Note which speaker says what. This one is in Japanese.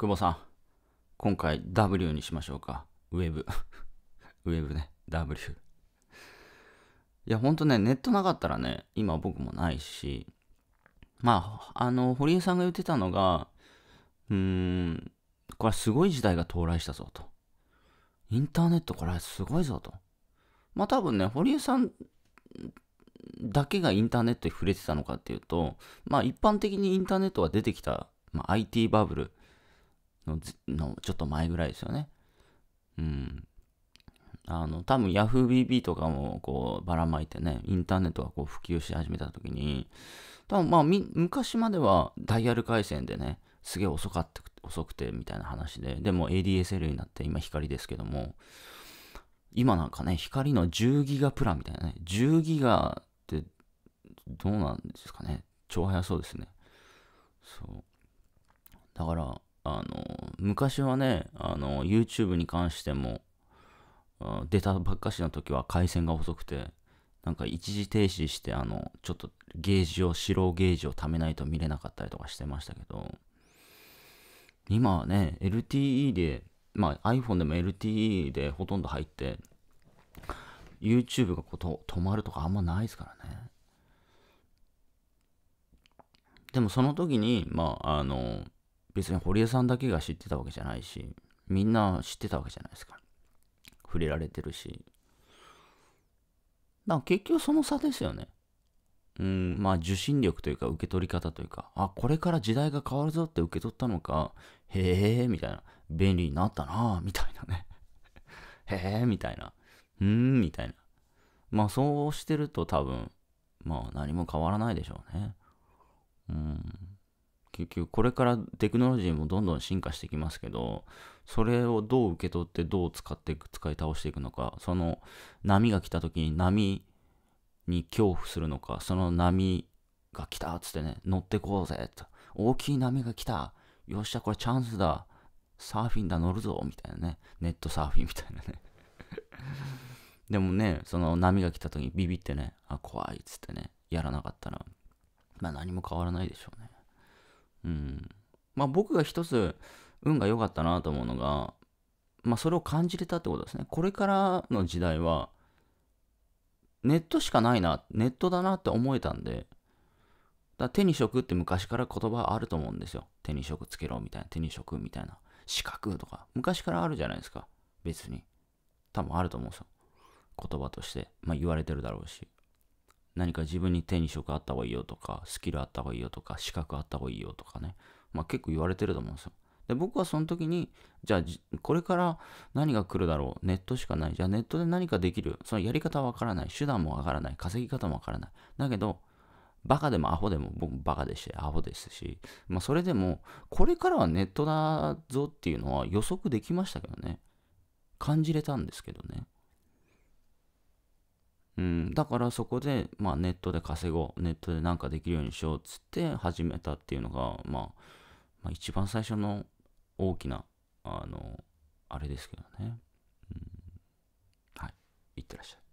Speaker 1: 久保さん、今回 W にしましょうか。ウェブ。ウェブね、W。いや、ほんとね、ネットなかったらね、今僕もないし、まあ、あの、堀江さんが言ってたのが、うーん、これすごい時代が到来したぞと。インターネットこれはすごいぞと。まあ多分ね、堀江さんだけがインターネットに触れてたのかっていうと、まあ一般的にインターネットが出てきた、まあ、IT バブルののちょっと前ぐらいですよね。うん。あの、多分 YahooBB とかもこうばらまいてね、インターネットがこう普及し始めた時に、多分まあ昔まではダイヤル回線でね、すげえ遅かった、遅くてみたいな話で、でも ADSL になって今光ですけども、今なんかね、光の10ギガプランみたいなね、10ギガってどうなんですかね、超速そうですね。そう。だから、あの昔はね、あの、YouTube に関しても、出たばっかしの時は回線が遅くて、なんか一時停止して、あの、ちょっとゲージを、白ゲージを貯めないと見れなかったりとかしてましたけど、今はね、LTE で、まあ iPhone でも LTE でほとんど入って、YouTube がこと止まるとかあんまないですからね。でもその時に、まあ、あの、別に堀江さんだけが知ってたわけじゃないし、みんな知ってたわけじゃないですか。触れられてるし。だから結局その差ですよね。うん、まあ受信力というか受け取り方というか、あ、これから時代が変わるぞって受け取ったのか、へえ、みたいな。便利になったなみたいなね。へえ、みたいな。うーん、みたいな。まあそうしてると多分、まあ何も変わらないでしょうね。うん。結局これからテクノロジーもどんどん進化していきますけどそれをどう受け取ってどう使っていく使い倒していくのかその波が来た時に波に恐怖するのかその波が来たっつってね乗ってこうぜと大きい波が来たよっしゃこれチャンスだサーフィンだ乗るぞみたいなねネットサーフィンみたいなね でもねその波が来た時にビビってねあ怖いっつってねやらなかったらまあ何も変わらないでしょうねうん。まあ僕が一つ運が良かったなと思うのが、まあそれを感じれたってことですね。これからの時代は、ネットしかないな、ネットだなって思えたんで、だ手に職って昔から言葉あると思うんですよ。手に職つけろみたいな、手に職みたいな、資格とか、昔からあるじゃないですか。別に。多分あると思うんですよ。言葉として。まあ言われてるだろうし。何か自分に手に職あった方がいいよとか、スキルあった方がいいよとか、資格あった方がいいよとかね、まあ、結構言われてると思うんですよ。で、僕はその時に、じゃあ、これから何が来るだろう、ネットしかない、じゃあネットで何かできる、そのやり方はわからない、手段もわからない、稼ぎ方もわからない。だけど、バカでもアホでも僕バカでしてアホですし、まあ、それでもこれからはネットだぞっていうのは予測できましたけどね感じれたんですけどねうん、だからそこで、まあ、ネットで稼ごうネットでなんかできるようにしようっつって始めたっていうのが、まあ、まあ一番最初の大きなあのあれですけどね、うん、はいいってらっしゃい